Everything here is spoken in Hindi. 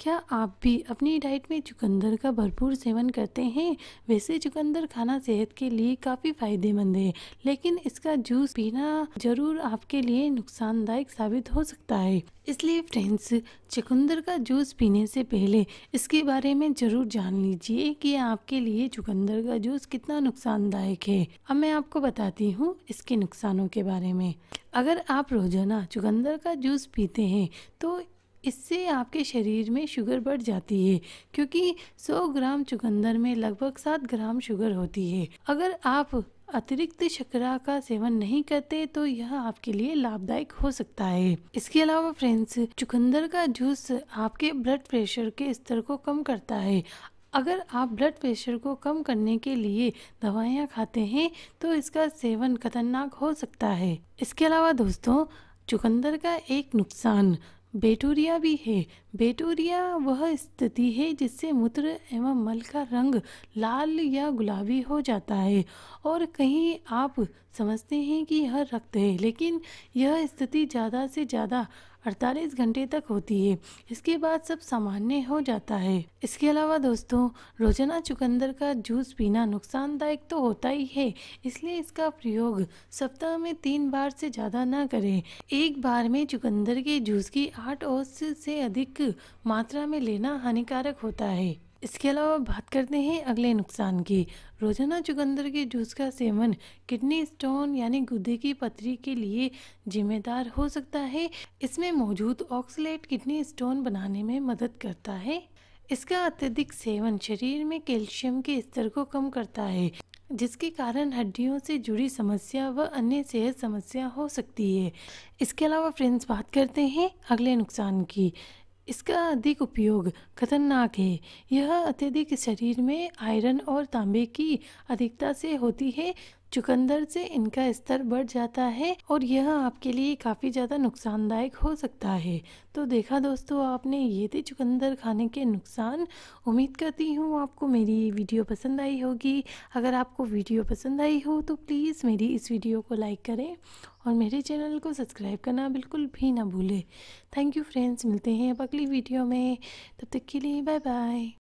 क्या आप भी अपनी डाइट में चुकंदर का भरपूर सेवन करते हैं वैसे चुकंदर खाना सेहत के लिए काफ़ी फायदेमंद है लेकिन इसका जूस पीना जरूर आपके लिए नुकसानदायक साबित हो सकता है इसलिए फ्रेंड्स चुकंदर का जूस पीने से पहले इसके बारे में ज़रूर जान लीजिए कि आपके लिए चुकंदर का जूस कितना नुकसानदायक है अब मैं आपको बताती हूँ इसके नुकसानों के बारे में अगर आप रोज़ाना चुकंदर का जूस पीते हैं तो इससे आपके शरीर में शुगर बढ़ जाती है क्योंकि 100 ग्राम चुकंदर में लगभग 7 ग्राम शुगर होती है अगर आप अतिरिक्त शकरा का सेवन नहीं करते तो यह आपके लिए लाभदायक हो सकता है इसके अलावा फ्रेंड्स चुकंदर का जूस आपके ब्लड प्रेशर के स्तर को कम करता है अगर आप ब्लड प्रेशर को कम करने के लिए दवाइयाँ खाते हैं तो इसका सेवन खतरनाक हो सकता है इसके अलावा दोस्तों चुकंदर का एक नुकसान बेटूरिया भी है बेटूरिया वह स्थिति है जिससे मूत्र एवं मल का रंग लाल या गुलाबी हो जाता है और कहीं आप समझते हैं कि यह रक्त है लेकिन यह स्थिति ज़्यादा से ज़्यादा अड़तालीस घंटे तक होती है इसके बाद सब सामान्य हो जाता है इसके अलावा दोस्तों रोजाना चुकंदर का जूस पीना नुकसानदायक तो होता ही है इसलिए इसका प्रयोग सप्ताह में तीन बार से ज़्यादा ना करें एक बार में चुकंदर के जूस की आठ औस से अधिक मात्रा में लेना हानिकारक होता है इसके अलावा बात करते हैं अगले नुकसान की रोजाना चुकंदर के जूस का सेवन किडनी स्टोन यानी गुदे की पथरी के लिए जिम्मेदार हो सकता है इसमें मौजूद ऑक्सलेट किडनी स्टोन बनाने में मदद करता है इसका अत्यधिक सेवन शरीर में कैल्शियम के स्तर को कम करता है जिसके कारण हड्डियों से जुड़ी समस्या व अन्य सेहत समस्या हो सकती है इसके अलावा फ्रेंड्स बात करते हैं अगले नुकसान की इसका अधिक उपयोग खतरनाक है यह अत्यधिक शरीर में आयरन और तांबे की अधिकता से होती है चुकंदर से इनका स्तर बढ़ जाता है और यह आपके लिए काफ़ी ज़्यादा नुकसानदायक हो सकता है तो देखा दोस्तों आपने ये थे चुकंदर खाने के नुकसान उम्मीद करती हूँ आपको मेरी ये वीडियो पसंद आई होगी अगर आपको वीडियो पसंद आई हो तो प्लीज़ मेरी इस वीडियो को लाइक करें और मेरे चैनल को सब्सक्राइब करना बिल्कुल भी ना भूलें थैंक यू फ्रेंड्स मिलते हैं अब अगली वीडियो में तब तक के लिए बाय बाय